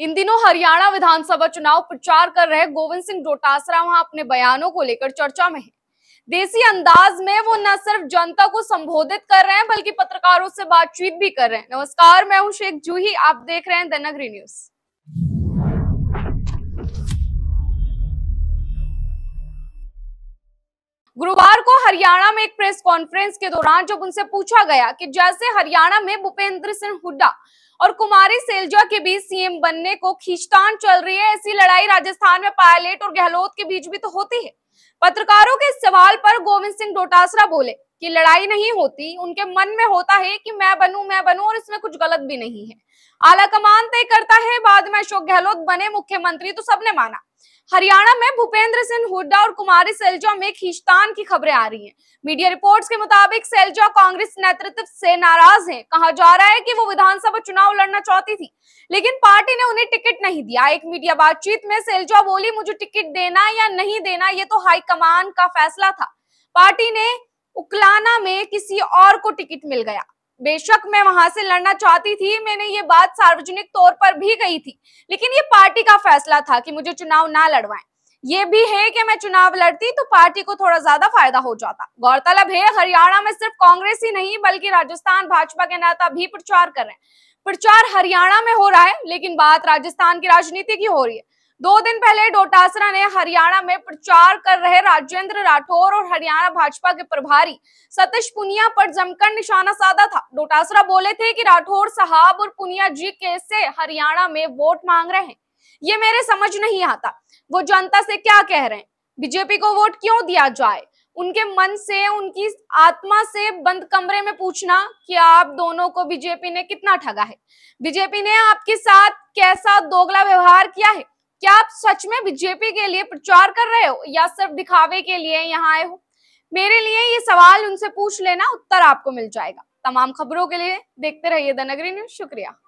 इन दिनों हरियाणा विधानसभा चुनाव प्रचार कर रहे गोविंद सिंह डोटासरा वहां अपने बयानों को लेकर चर्चा में है देसी अंदाज में वो न सिर्फ जनता को संबोधित कर रहे हैं बल्कि पत्रकारों से बातचीत भी कर रहे हैं नमस्कार मैं हूं शेख जूही आप देख रहे हैं दनगरी न्यूज गुरुवार को हरियाणा में एक प्रेस कॉन्फ्रेंस के दौरान जब उनसे पूछा गया कि जैसे हरियाणा में भूपेंद्र सिंह हुड्डा और कुमारी सेलजा के बीच सीएम बनने को खींचतान चल रही है ऐसी लड़ाई राजस्थान में पायलट और गहलोत के बीच भी तो होती है पत्रकारों के सवाल पर गोविंद सिंह डोटासरा बोले कि लड़ाई नहीं होती उनके मन में होता है कि मैं बनू मैं बनू और इसमें कुछ गलत भी नहीं है आला कमान तय करता है बाद में अशोक गहलोत बने मुख्यमंत्री तो सबने माना हरियाणा में भूपेंद्र सिंह हुड्डा और कुमारी सैलजा में खींचतान की खबरें आ रही हैं। मीडिया रिपोर्ट्स के मुताबिक सैलजा कांग्रेस नेतृत्व से नाराज हैं। कहा जा रहा है कि वो विधानसभा चुनाव लड़ना चाहती थी लेकिन पार्टी ने उन्हें टिकट नहीं दिया एक मीडिया बातचीत में सैलजा बोली मुझे टिकट देना या नहीं देना ये तो हाईकमान का फैसला था पार्टी ने उकलाना में किसी और को टिकट मिल गया बेशक मैं वहां से लड़ना चाहती थी मैंने ये बात सार्वजनिक तौर पर भी कही थी लेकिन ये पार्टी का फैसला था कि मुझे चुनाव ना लड़वाएं ये भी है कि मैं चुनाव लड़ती तो पार्टी को थोड़ा ज्यादा फायदा हो जाता गौरतलब है हरियाणा में सिर्फ कांग्रेस ही नहीं बल्कि राजस्थान भाजपा के नेता भी प्रचार कर रहे हैं प्रचार हरियाणा में हो रहा है लेकिन बात राजस्थान की राजनीति की हो रही है दो दिन पहले डोटासरा ने हरियाणा में प्रचार कर रहे राजेंद्र राठौर और हरियाणा भाजपा के प्रभारी सतीश पुनिया पर जमकर निशाना साधा था डोटासरा बोले थे कि राठौर साहब और पुनिया जी कैसे हरियाणा में वोट मांग रहे हैं ये मेरे समझ नहीं आता वो जनता से क्या कह रहे हैं बीजेपी को वोट क्यों दिया जाए उनके मन से उनकी आत्मा से बंद कमरे में पूछना कि आप दोनों को बीजेपी ने कितना ठगा है बीजेपी ने आपके साथ कैसा दोगला व्यवहार किया है क्या आप सच में बीजेपी के लिए प्रचार कर रहे हो या सिर्फ दिखावे के लिए यहाँ आए हो मेरे लिए ये सवाल उनसे पूछ लेना उत्तर आपको मिल जाएगा तमाम खबरों के लिए देखते रहिए द नगरी न्यूज शुक्रिया